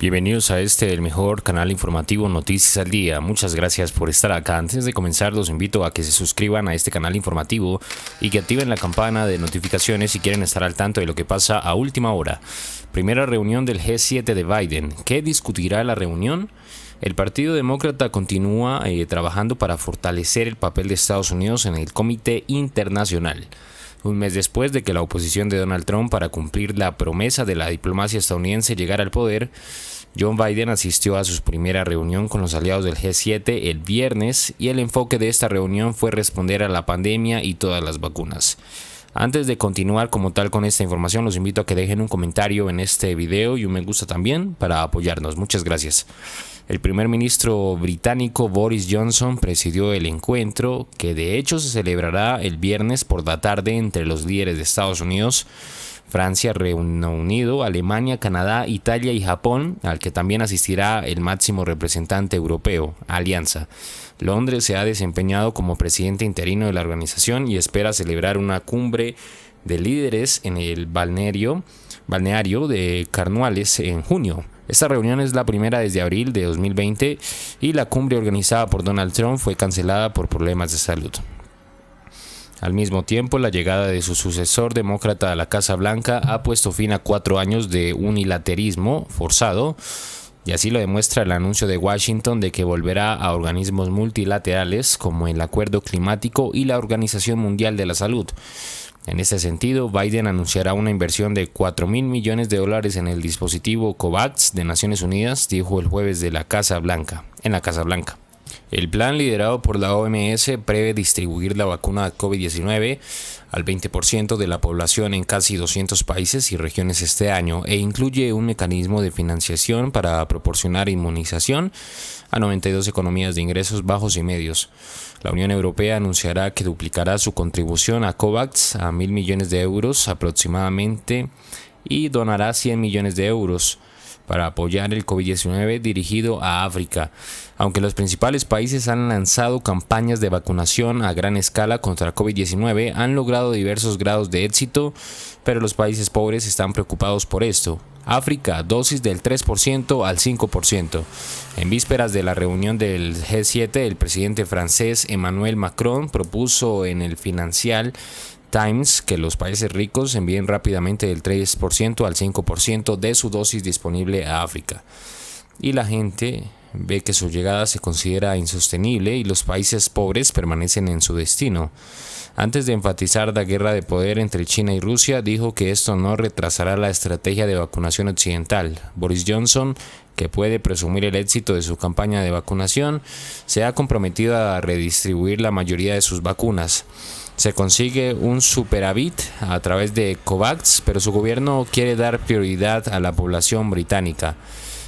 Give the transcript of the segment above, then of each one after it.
Bienvenidos a este, el mejor canal informativo Noticias al Día. Muchas gracias por estar acá. Antes de comenzar, los invito a que se suscriban a este canal informativo y que activen la campana de notificaciones si quieren estar al tanto de lo que pasa a última hora. Primera reunión del G7 de Biden. ¿Qué discutirá la reunión? El Partido Demócrata continúa eh, trabajando para fortalecer el papel de Estados Unidos en el Comité Internacional un mes después de que la oposición de Donald Trump para cumplir la promesa de la diplomacia estadounidense llegara al poder, John Biden asistió a su primera reunión con los aliados del G7 el viernes y el enfoque de esta reunión fue responder a la pandemia y todas las vacunas. Antes de continuar como tal con esta información, los invito a que dejen un comentario en este video y un me gusta también para apoyarnos. Muchas gracias. El primer ministro británico Boris Johnson presidió el encuentro, que de hecho se celebrará el viernes por la tarde entre los líderes de Estados Unidos, Francia, Reino Unido, Alemania, Canadá, Italia y Japón, al que también asistirá el máximo representante europeo, Alianza. Londres se ha desempeñado como presidente interino de la organización y espera celebrar una cumbre de líderes en el balneario, balneario de Carnuales en junio. Esta reunión es la primera desde abril de 2020 y la cumbre organizada por Donald Trump fue cancelada por problemas de salud. Al mismo tiempo, la llegada de su sucesor demócrata a la Casa Blanca ha puesto fin a cuatro años de unilaterismo forzado, y así lo demuestra el anuncio de Washington de que volverá a organismos multilaterales como el Acuerdo Climático y la Organización Mundial de la Salud. En este sentido, Biden anunciará una inversión de 4 mil millones de dólares en el dispositivo COVAX de Naciones Unidas, dijo el jueves de la Casa Blanca, en la Casa Blanca. El plan liderado por la OMS prevé distribuir la vacuna COVID-19 al 20% de la población en casi 200 países y regiones este año e incluye un mecanismo de financiación para proporcionar inmunización a 92 economías de ingresos bajos y medios. La Unión Europea anunciará que duplicará su contribución a COVAX a mil millones de euros aproximadamente y donará 100 millones de euros para apoyar el COVID-19 dirigido a África. Aunque los principales países han lanzado campañas de vacunación a gran escala contra el COVID-19, han logrado diversos grados de éxito, pero los países pobres están preocupados por esto. África, dosis del 3% al 5%. En vísperas de la reunión del G7, el presidente francés Emmanuel Macron propuso en el Financial Times que los países ricos envíen rápidamente del 3% al 5% de su dosis disponible a África. Y la gente ve que su llegada se considera insostenible y los países pobres permanecen en su destino. Antes de enfatizar la guerra de poder entre China y Rusia, dijo que esto no retrasará la estrategia de vacunación occidental. Boris Johnson, que puede presumir el éxito de su campaña de vacunación, se ha comprometido a redistribuir la mayoría de sus vacunas se consigue un superávit a través de COVAX, pero su gobierno quiere dar prioridad a la población británica.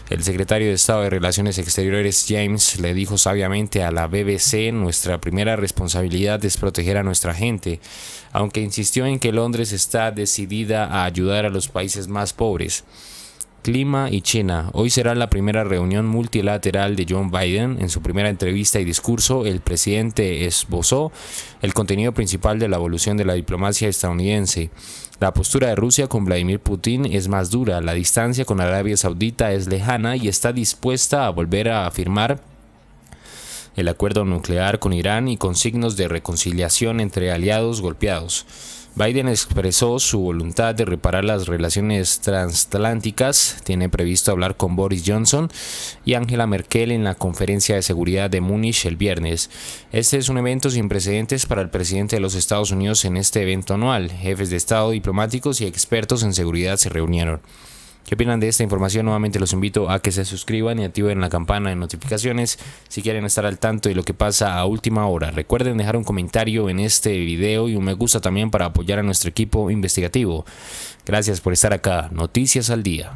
El secretario de Estado de Relaciones Exteriores James le dijo sabiamente a la BBC, nuestra primera responsabilidad es proteger a nuestra gente, aunque insistió en que Londres está decidida a ayudar a los países más pobres clima y China. Hoy será la primera reunión multilateral de John Biden. En su primera entrevista y discurso, el presidente esbozó el contenido principal de la evolución de la diplomacia estadounidense. La postura de Rusia con Vladimir Putin es más dura, la distancia con Arabia Saudita es lejana y está dispuesta a volver a firmar el acuerdo nuclear con Irán y con signos de reconciliación entre aliados golpeados. Biden expresó su voluntad de reparar las relaciones transatlánticas, tiene previsto hablar con Boris Johnson y Angela Merkel en la conferencia de seguridad de Múnich el viernes. Este es un evento sin precedentes para el presidente de los Estados Unidos en este evento anual. Jefes de Estado, diplomáticos y expertos en seguridad se reunieron. ¿Qué opinan de esta información? Nuevamente los invito a que se suscriban y activen la campana de notificaciones si quieren estar al tanto de lo que pasa a última hora. Recuerden dejar un comentario en este video y un me gusta también para apoyar a nuestro equipo investigativo. Gracias por estar acá. Noticias al día.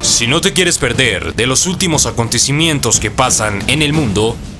Si no te quieres perder de los últimos acontecimientos que pasan en el mundo,